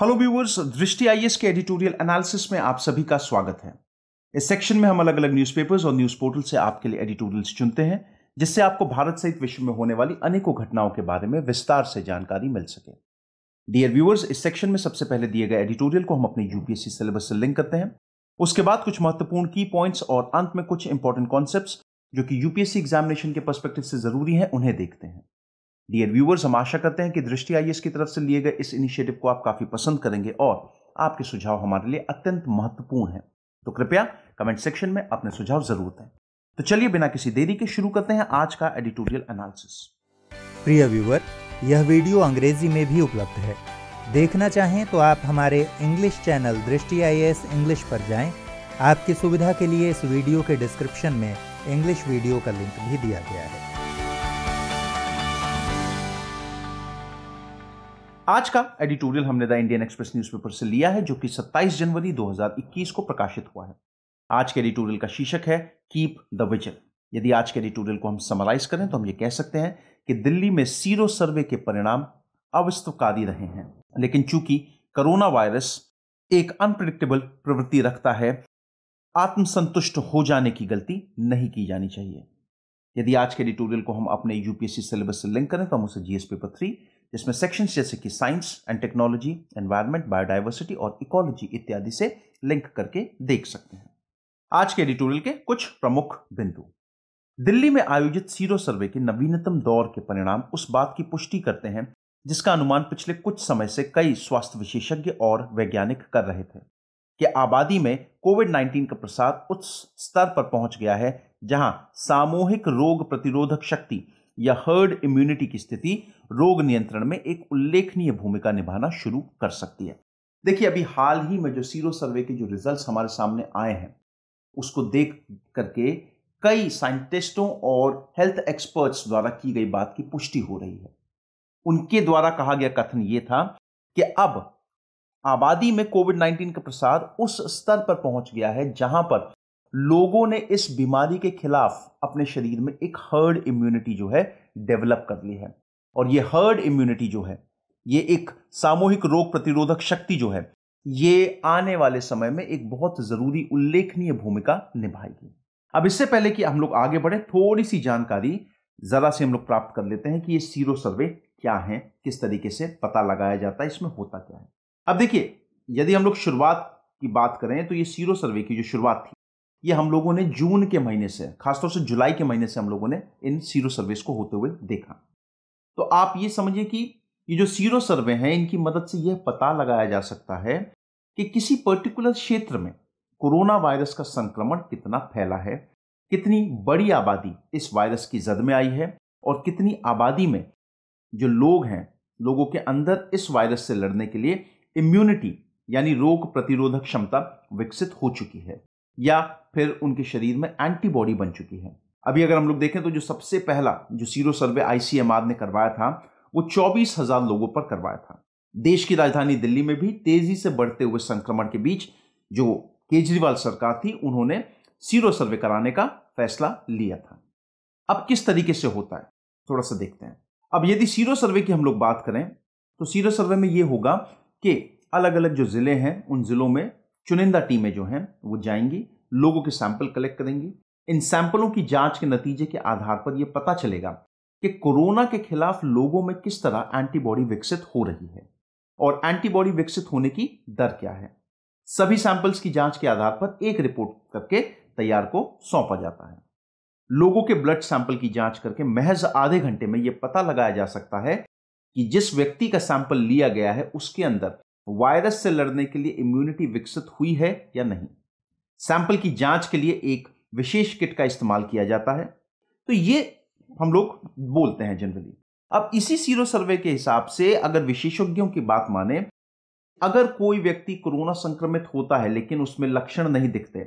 Hello viewers Drishti IAS के editorial analysis में आप सभी का स्वागत है इस सेक्शन में हम अलग अलग न्यूज़पेपर्स और न्यूज़ पोर्टल से आपके लिए एडिटोरियल्स चुनते हैं जिससे आपको भारत सहित विश्व में होने वाली अनेकों घटनाओं के बारे में विस्तार से जानकारी मिल सके डियर व्यूवर्स इस सेक्शन में सबसे पहले दिए गए एडिटोरियल को हम अपने यूपीएससी सिलेबस से लिंक करते हैं उसके बाद कुछ महत्वपूर्ण की पॉइंट्स और अंत में कुछ इंपॉर्टेंट कॉन्सेप्ट जो कि यूपीएससी एग्जामिनेशन के परस्पेक्टिव से जरूरी है उन्हें देखते हैं डियर व्यूवर्स हम आशा करते हैं कि दृष्टि आई की तरफ से लिए गए इस इनिशिएटिव को आप काफी पसंद करेंगे और आपके सुझाव हमारे लिए अत्यंत महत्वपूर्ण हैं तो कृपया कमेंट सेक्शन में अपने सुझाव जरूर दें तो चलिए बिना किसी देरी के शुरू करते हैं आज का एडिटोरियल एनालिसिस प्रिय व्यूवर यह वीडियो अंग्रेजी में भी उपलब्ध है देखना चाहें तो आप हमारे इंग्लिश चैनल दृष्टि आई इंग्लिश पर जाएं। आपकी सुविधा के लिए इस वीडियो के डिस्क्रिप्शन में इंग्लिश वीडियो का लिंक भी दिया गया है आज का एडिटोरियल हमने द इंडियन एक्सप्रेस न्यूज़पेपर से लिया है जो कि 27 जनवरी 2021 को प्रकाशित हुआ है आज के एडिटोरियल का शीर्षक है कीप द विजन यदि आज के एडिटोरियल को हम समराइज करें तो हम ये कह सकते हैं कि दिल्ली में सीरो सर्वे के परिणाम अवस्तुकारी रहे हैं लेकिन चूंकि कोरोना वायरस एक अनप्रडिक्टेबल प्रवृत्ति रखता है आत्मसंतुष्ट हो जाने की गलती नहीं की जानी चाहिए यदि आज के एडिटोरियल को हम अपने यूपीएससी सिलेबस से लिंक करें तो हम उसे जीएस पेपर थ्री जिसमें सेक्शंस जैसे कि science and technology environment biodiversity और इकोलॉजी इत्यादि से लिंक करके देख सकते हैं आज के एडिटोरियल के कुछ प्रमुख बिंदु दिल्ली में आयोजित सीरो सर्वे के नवीनतम दौर के परिणाम उस बात की पुष्टि करते हैं जिसका अनुमान पिछले कुछ समय से कई स्वास्थ्य विशेषज्ञ और वैज्ञानिक कर रहे थे कि आबादी में कोविड 19 का प्रसार उस स्तर पर पहुंच गया है जहां सामूहिक रोग प्रतिरोधक शक्ति या हर्ड इम्यूनिटी की स्थिति रोग नियंत्रण में एक उल्लेखनीय भूमिका निभाना शुरू कर सकती है देखिए अभी हाल ही में जो सीरो सर्वे के जो रिजल्ट हमारे सामने आए हैं उसको देख करके कई साइंटिस्टों और हेल्थ एक्सपर्ट्स द्वारा की गई बात की पुष्टि हो रही है उनके द्वारा कहा गया कथन यह था कि अब आबादी में कोविड 19 का प्रसार उस स्तर पर पहुंच गया है जहां पर लोगों ने इस बीमारी के खिलाफ अपने शरीर में एक हर्ड इम्यूनिटी जो है डेवलप कर ली है और ये हर्ड इम्यूनिटी जो है ये एक सामूहिक रोग प्रतिरोधक शक्ति जो है ये आने वाले समय में एक बहुत जरूरी उल्लेखनीय भूमिका निभाएगी अब इससे पहले कि हम लोग आगे बढ़े थोड़ी सी जानकारी जरा से हम लोग प्राप्त कर लेते हैं कि ये सीरो सर्वे क्या है किस तरीके से पता लगाया जाता है इसमें होता क्या है अब देखिए यदि हम लोग शुरुआत की बात करें तो ये सीरो सर्वे की जो शुरुआत थी ये हम लोगों ने जून के महीने से खासतौर से जुलाई के महीने से हम लोगों ने इन सीरो सर्वेस को होते हुए देखा तो आप ये समझिए कि ये जो सीरो सर्वे हैं इनकी मदद से यह पता लगाया जा सकता है कि किसी पर्टिकुलर क्षेत्र में कोरोना वायरस का संक्रमण कितना फैला है कितनी बड़ी आबादी इस वायरस की जद में आई है और कितनी आबादी में जो लोग हैं लोगों के अंदर इस वायरस से लड़ने के लिए इम्यूनिटी यानी रोग प्रतिरोधक क्षमता विकसित हो चुकी है या फिर उनके शरीर में एंटीबॉडी बन चुकी है अभी अगर हम लोग देखें तो जो सबसे पहला जो सीरो सर्वे आईसीएमआर ने करवाया था वो चौबीस हजार लोगों पर करवाया था देश की राजधानी दिल्ली में भी तेजी से बढ़ते हुए संक्रमण के बीच जो केजरीवाल सरकार थी उन्होंने सीरो सर्वे कराने का फैसला लिया था अब किस तरीके से होता है थोड़ा सा देखते हैं अब यदि सीरो सर्वे की हम लोग बात करें तो सीरो सर्वे में यह होगा कि अलग अलग जो ज़िले हैं उन ज़िलों में चुनिंदा टीमें जो हैं वो जाएंगी लोगों के सैंपल कलेक्ट करेंगी इन सैंपलों की जांच के नतीजे के आधार पर यह पता चलेगा कि कोरोना के खिलाफ लोगों में किस तरह एंटीबॉडी विकसित हो रही है और एंटीबॉडी विकसित होने की दर क्या है सभी सैंपल्स की जांच के आधार पर एक रिपोर्ट करके तैयार को सौंपा जाता है लोगों के ब्लड सैंपल की जांच करके महज आधे घंटे में यह पता लगाया जा सकता है कि जिस व्यक्ति का सैंपल लिया गया है उसके अंदर वायरस से लड़ने के लिए इम्यूनिटी विकसित हुई है या नहीं सैंपल की जांच के लिए एक विशेष किट का इस्तेमाल किया जाता है तो ये हम लोग बोलते हैं जनरली अब इसी सीरो सर्वे के हिसाब से अगर विशेषज्ञों की बात माने अगर कोई व्यक्ति कोरोना संक्रमित होता है लेकिन उसमें लक्षण नहीं दिखते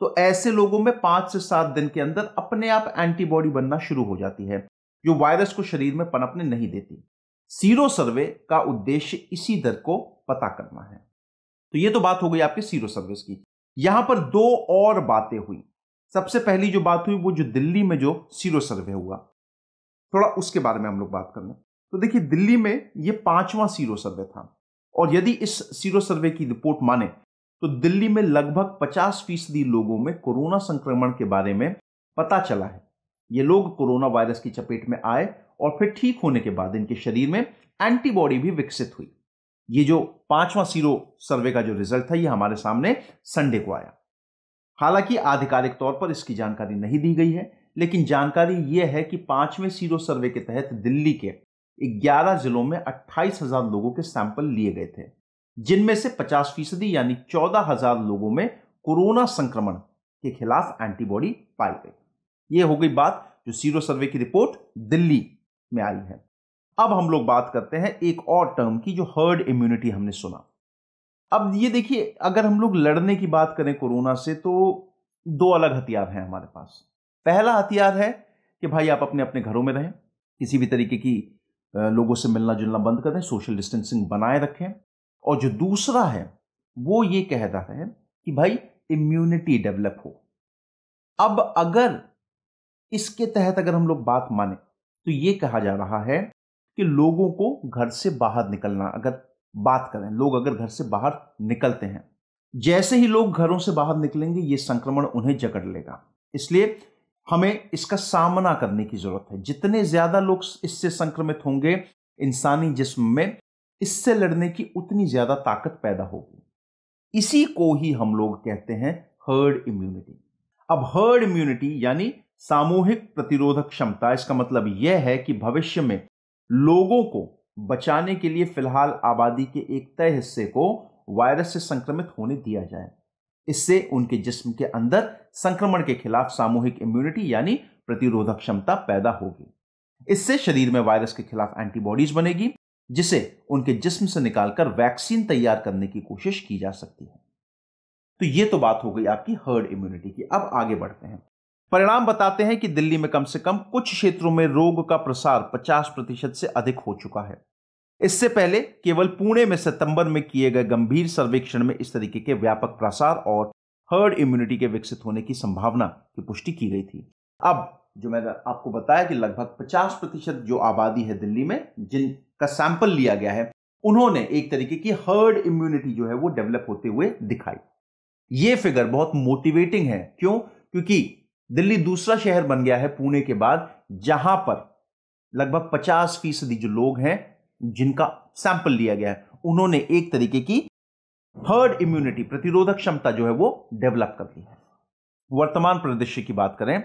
तो ऐसे लोगों में पांच से सात दिन के अंदर अपने आप एंटीबॉडी बनना शुरू हो जाती है जो वायरस को शरीर में पनपने नहीं देती सीरो सर्वे का उद्देश्य इसी दर को पता करना है तो ये तो बात हो गई आपके सीरो सर्विस की यहां पर दो और बातें हुई सबसे पहली जो बात हुई वो जो दिल्ली में जो सीरो सर्वे हुआ थोड़ा उसके बारे में हम लोग बात कर लें तो देखिए दिल्ली में ये पांचवा सीरो सर्वे था और यदि इस सीरो सर्वे की रिपोर्ट माने तो दिल्ली में लगभग 50 फीसदी लोगों में कोरोना संक्रमण के बारे में पता चला है ये लोग कोरोना वायरस की चपेट में आए और फिर ठीक होने के बाद इनके शरीर में एंटीबॉडी भी विकसित हुई ये जो पांचवा सीरो सर्वे का जो रिजल्ट था ये हमारे सामने संडे को आया हालांकि आधिकारिक तौर पर इसकी जानकारी नहीं दी गई है लेकिन जानकारी यह है कि पांचवें सीरो सर्वे के तहत दिल्ली के 11 जिलों में 28,000 हजार लोगों के सैंपल लिए गए थे जिनमें से 50 फीसदी यानी चौदह हजार लोगों में कोरोना संक्रमण के खिलाफ एंटीबॉडी पाई गई ये हो गई बात जो सीरो सर्वे की रिपोर्ट दिल्ली में आई है अब हम लोग बात करते हैं एक और टर्म की जो हर्ड इम्यूनिटी हमने सुना अब ये देखिए अगर हम लोग लड़ने की बात करें कोरोना से तो दो अलग हथियार हैं हमारे पास पहला हथियार है कि भाई आप अपने अपने घरों में रहें किसी भी तरीके की लोगों से मिलना जुलना बंद करें सोशल डिस्टेंसिंग बनाए रखें और जो दूसरा है वो ये कह रहा है कि भाई इम्यूनिटी डेवलप हो अब अगर इसके तहत अगर हम लोग बात माने तो ये कहा जा रहा है कि लोगों को घर से बाहर निकलना अगर बात करें लोग अगर घर से बाहर निकलते हैं जैसे ही लोग घरों से बाहर निकलेंगे ये संक्रमण उन्हें जकड़ लेगा इसलिए हमें इसका सामना करने की जरूरत है जितने ज्यादा लोग इससे संक्रमित होंगे इंसानी जिस्म में इससे लड़ने की उतनी ज्यादा ताकत पैदा होगी इसी को ही हम लोग कहते हैं हर्ड इम्यूनिटी अब हर्ड इम्यूनिटी यानी सामूहिक प्रतिरोधक क्षमता इसका मतलब यह है कि भविष्य में लोगों को बचाने के लिए फिलहाल आबादी के एक तय हिस्से को वायरस से संक्रमित होने दिया जाए इससे उनके जिस्म के अंदर संक्रमण के खिलाफ सामूहिक इम्यूनिटी यानी प्रतिरोधक क्षमता पैदा होगी इससे शरीर में वायरस के खिलाफ एंटीबॉडीज बनेगी जिसे उनके जिस्म से निकालकर वैक्सीन तैयार करने की कोशिश की जा सकती है तो ये तो बात हो गई आपकी हर्ड इम्यूनिटी की अब आगे बढ़ते हैं परिणाम बताते हैं कि दिल्ली में कम से कम कुछ क्षेत्रों में रोग का प्रसार 50 प्रतिशत से अधिक हो चुका है इससे पहले केवल पुणे में सितंबर में किए गए गंभीर सर्वेक्षण में इस तरीके के व्यापक प्रसार और हर्ड इम्यूनिटी के विकसित होने की संभावना की पुष्टि की गई थी अब जो मैंने आपको बताया कि लगभग 50 प्रतिशत जो आबादी है दिल्ली में जिनका सैंपल लिया गया है उन्होंने एक तरीके की हर्ड इम्यूनिटी जो है वो डेवलप होते हुए दिखाई ये फिगर बहुत मोटिवेटिंग है क्यों क्योंकि दिल्ली दूसरा शहर बन गया है पुणे के बाद जहां पर लगभग पचास फीसदी जो लोग हैं जिनका सैंपल लिया गया है उन्होंने एक तरीके की हर्ड इम्यूनिटी प्रतिरोधक क्षमता जो है वो डेवलप कर ली है वर्तमान परिदृश्य की बात करें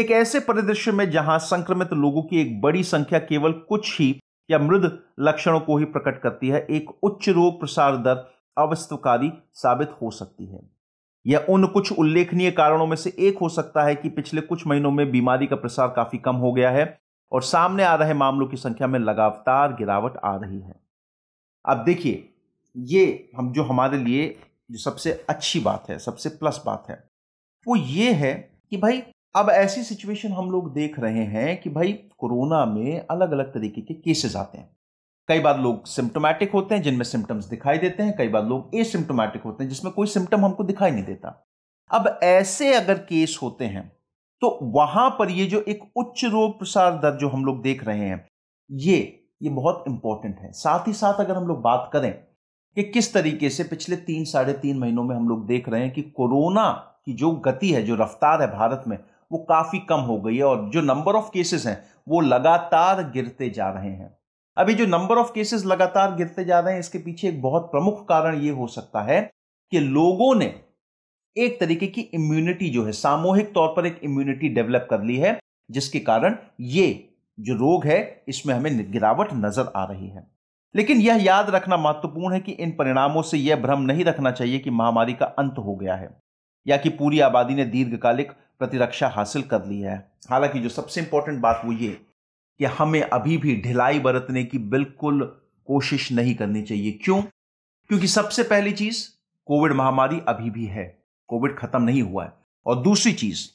एक ऐसे परिदृश्य में जहां संक्रमित लोगों की एक बड़ी संख्या केवल कुछ ही या मृद लक्षणों को ही प्रकट करती है एक उच्च रोग प्रसार दर अवस्थकारी साबित हो सकती है यह उन कुछ उल्लेखनीय कारणों में से एक हो सकता है कि पिछले कुछ महीनों में बीमारी का प्रसार काफी कम हो गया है और सामने आ रहे मामलों की संख्या में लगातार गिरावट आ रही है अब देखिए ये हम जो हमारे लिए जो सबसे अच्छी बात है सबसे प्लस बात है वो ये है कि भाई अब ऐसी सिचुएशन हम लोग देख रहे हैं कि भाई कोरोना में अलग अलग तरीके के केसेस आते हैं कई बार लोग सिम्टोमेटिक होते हैं जिनमें सिम्टम्स दिखाई देते हैं कई बार लोग एसिम्टोमेटिक होते हैं जिसमें कोई सिम्टम हमको दिखाई नहीं देता अब ऐसे अगर केस होते हैं तो वहां पर ये जो एक उच्च रोग प्रसार दर जो हम लोग देख रहे हैं ये ये बहुत इंपॉर्टेंट है साथ ही साथ अगर हम लोग बात करें कि किस तरीके से पिछले तीन साढ़े तीन महीनों में हम लोग देख रहे हैं कि कोरोना की जो गति है जो रफ्तार है भारत में वो काफी कम हो गई है और जो नंबर ऑफ केसेस हैं वो लगातार गिरते जा रहे हैं अभी जो नंबर ऑफ केसेस लगातार गिरते जा रहे हैं इसके पीछे एक बहुत प्रमुख कारण ये हो सकता है कि लोगों ने एक तरीके की इम्यूनिटी जो है सामूहिक तौर पर एक इम्यूनिटी डेवलप कर ली है जिसके कारण ये जो रोग है इसमें हमें गिरावट नजर आ रही है लेकिन यह याद रखना महत्वपूर्ण है कि इन परिणामों से यह भ्रम नहीं रखना चाहिए कि महामारी का अंत हो गया है या कि पूरी आबादी ने दीर्घकालिक प्रतिरक्षा हासिल कर ली है हालांकि जो सबसे इंपॉर्टेंट बात वो ये कि हमें अभी भी ढिलाई बरतने की बिल्कुल कोशिश नहीं करनी चाहिए क्यों क्योंकि सबसे पहली चीज कोविड महामारी अभी भी है कोविड खत्म नहीं हुआ है और दूसरी चीज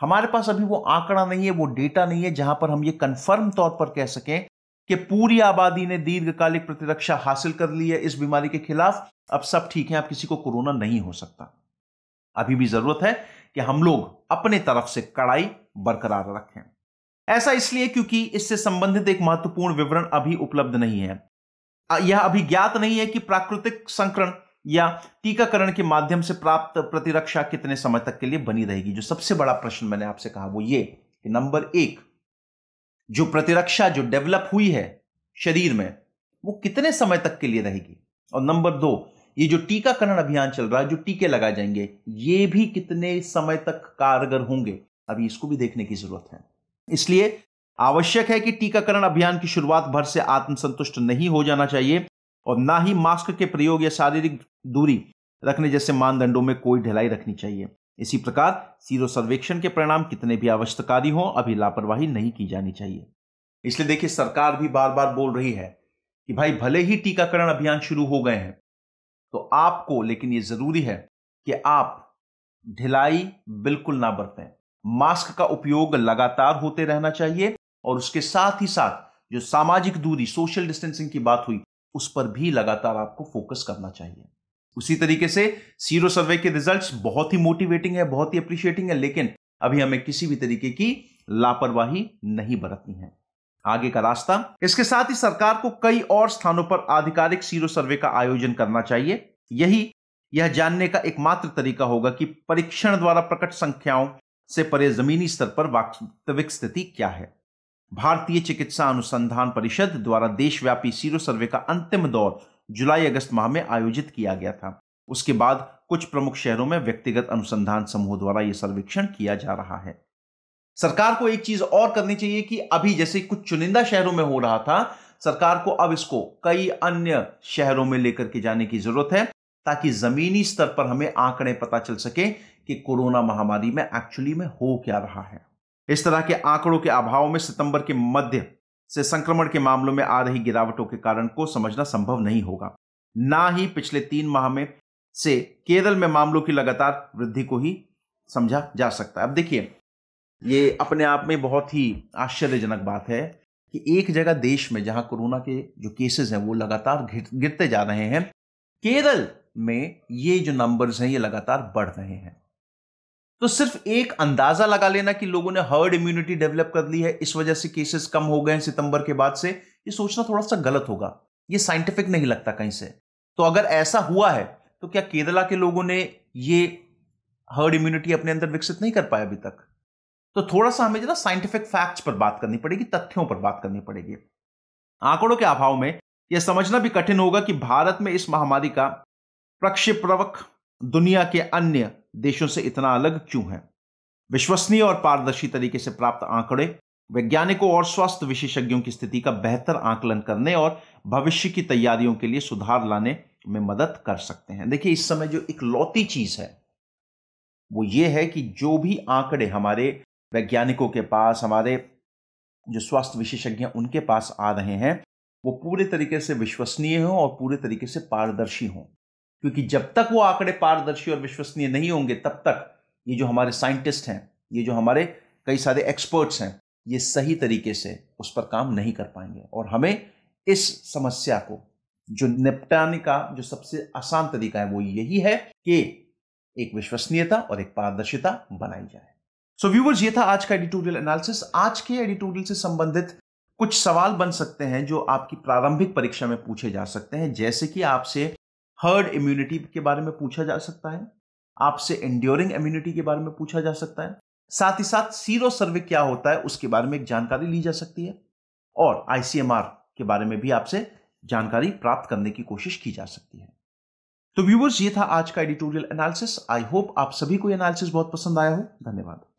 हमारे पास अभी वो आंकड़ा नहीं है वो डेटा नहीं है जहां पर हम ये कंफर्म तौर पर कह सकें कि पूरी आबादी ने दीर्घकालिक प्रतिरक्षा हासिल कर ली है इस बीमारी के खिलाफ अब सब ठीक है अब किसी को कोरोना नहीं हो सकता अभी भी जरूरत है कि हम लोग अपने तरफ से कड़ाई बरकरार रखें ऐसा इसलिए क्योंकि इससे संबंधित एक महत्वपूर्ण विवरण अभी उपलब्ध नहीं है यह अभी ज्ञात नहीं है कि प्राकृतिक संक्रमण या टीकाकरण के माध्यम से प्राप्त प्रतिरक्षा कितने समय तक के लिए बनी रहेगी जो सबसे बड़ा प्रश्न मैंने आपसे कहा वो ये कि नंबर एक जो प्रतिरक्षा जो डेवलप हुई है शरीर में वो कितने समय तक के लिए रहेगी और नंबर दो ये जो टीकाकरण अभियान चल रहा है जो टीके लगाए जाएंगे ये भी कितने समय तक कारगर होंगे अभी इसको भी देखने की जरूरत है इसलिए आवश्यक है कि टीकाकरण अभियान की शुरुआत भर से आत्मसंतुष्ट नहीं हो जाना चाहिए और ना ही मास्क के प्रयोग या शारीरिक दूरी रखने जैसे मानदंडों में कोई ढिलाई रखनी चाहिए इसी प्रकार सीरो सर्वेक्षण के परिणाम कितने भी आवश्यककारी हों अभी लापरवाही नहीं की जानी चाहिए इसलिए देखिए सरकार भी बार बार बोल रही है कि भाई भले ही टीकाकरण अभियान शुरू हो गए हैं तो आपको लेकिन ये जरूरी है कि आप ढिलाई बिल्कुल ना बरतें मास्क का उपयोग लगातार होते रहना चाहिए और उसके साथ ही साथ जो सामाजिक दूरी सोशल डिस्टेंसिंग की बात हुई उस पर भी लगातार आपको फोकस करना चाहिए उसी तरीके से सीरो सर्वे के रिजल्ट्स बहुत ही मोटिवेटिंग है बहुत ही अप्रिशिएटिंग है लेकिन अभी हमें किसी भी तरीके की लापरवाही नहीं बरतनी है आगे का रास्ता इसके साथ ही सरकार को कई और स्थानों पर आधिकारिक सीरो सर्वे का आयोजन करना चाहिए यही यह जानने का एकमात्र तरीका होगा कि परीक्षण द्वारा प्रकट संख्याओं से परे जमीनी स्तर पर वास्तविक स्थिति क्या है भारतीय चिकित्सा अनुसंधान परिषद द्वारा देशव्यापी सीरो सर्वे का अंतिम दौर जुलाई अगस्त माह में आयोजित किया गया था उसके बाद कुछ प्रमुख शहरों में व्यक्तिगत अनुसंधान समूह द्वारा यह सर्वेक्षण किया जा रहा है सरकार को एक चीज और करनी चाहिए कि अभी जैसे कुछ चुनिंदा शहरों में हो रहा था सरकार को अब इसको कई अन्य शहरों में लेकर के जाने की जरूरत है ताकि ज़मीनी स्तर पर हमें आंकड़े पता चल सके कि कोरोना महामारी में एक्चुअली में हो क्या रहा है इस तरह के आंकड़ों के अभाव में सितंबर के मध्य से संक्रमण के मामलों में आ रही गिरावटों के कारण को समझना संभव नहीं होगा ना ही पिछले तीन माह में से केरल में मामलों की लगातार वृद्धि को ही समझा जा सकता है अब देखिए ये अपने आप में बहुत ही आश्चर्यजनक बात है कि एक जगह देश में जहां कोरोना के जो केसेस हैं वो लगातार गिरते जा रहे हैं केरल में ये जो नंबर्स हैं ये लगातार बढ़ रहे हैं तो सिर्फ एक अंदाजा लगा लेना कि लोगों ने हर्ड इम्यूनिटी डेवलप कर ली है इस वजह से केसेस कम हो गए हैं सितंबर के बाद से ये सोचना थोड़ा सा गलत होगा ये साइंटिफिक नहीं लगता कहीं से तो अगर ऐसा हुआ है तो क्या केरला के लोगों ने ये हर्ड इम्यूनिटी अपने अंदर विकसित नहीं कर पाया अभी तक तो थोड़ा सा हमें जरा साइंटिफिक फैक्ट्स पर बात करनी पड़ेगी तथ्यों पर बात करनी पड़ेगी आंकड़ों के अभाव में यह समझना भी कठिन होगा कि भारत में इस महामारी का प्रक्षेपवक दुनिया के अन्य देशों से इतना अलग क्यों है विश्वसनीय और पारदर्शी तरीके से प्राप्त आंकड़े वैज्ञानिकों और स्वास्थ्य विशेषज्ञों की स्थिति का बेहतर आकलन करने और भविष्य की तैयारियों के लिए सुधार लाने में मदद कर सकते हैं देखिए इस समय जो इकलौती चीज है वो ये है कि जो भी आंकड़े हमारे वैज्ञानिकों के पास हमारे जो स्वास्थ्य विशेषज्ञ उनके पास आ रहे हैं वो पूरे तरीके से विश्वसनीय हों और पूरे तरीके से पारदर्शी हों क्योंकि जब तक वो आंकड़े पारदर्शी और विश्वसनीय नहीं होंगे तब तक ये जो हमारे साइंटिस्ट हैं ये जो हमारे कई सारे एक्सपर्ट्स हैं ये सही तरीके से उस पर काम नहीं कर पाएंगे और हमें इस समस्या को जो निपटाने का जो सबसे आसान तरीका है वो यही है कि एक विश्वसनीयता और एक पारदर्शिता बनाई जाए सो so, व्यूवर्स ये था आज का एडिटोरियल एनालिसिस आज के एडिटोरियल से संबंधित कुछ सवाल बन सकते हैं जो आपकी प्रारंभिक परीक्षा में पूछे जा सकते हैं जैसे कि आपसे हर्ड इम्यूनिटी के बारे में पूछा जा सकता है आपसे एंड्योरिंग इम्यूनिटी के बारे में पूछा जा सकता है साथ ही साथ सीरो सर्वे क्या होता है उसके बारे में एक जानकारी ली जा सकती है और आईसीएमआर के बारे में भी आपसे जानकारी प्राप्त करने की कोशिश की जा सकती है तो व्यूवर्स ये था आज का एडिटोरियल एनालिसिस आई होप आप सभी को एनालिसिस बहुत पसंद आया हो धन्यवाद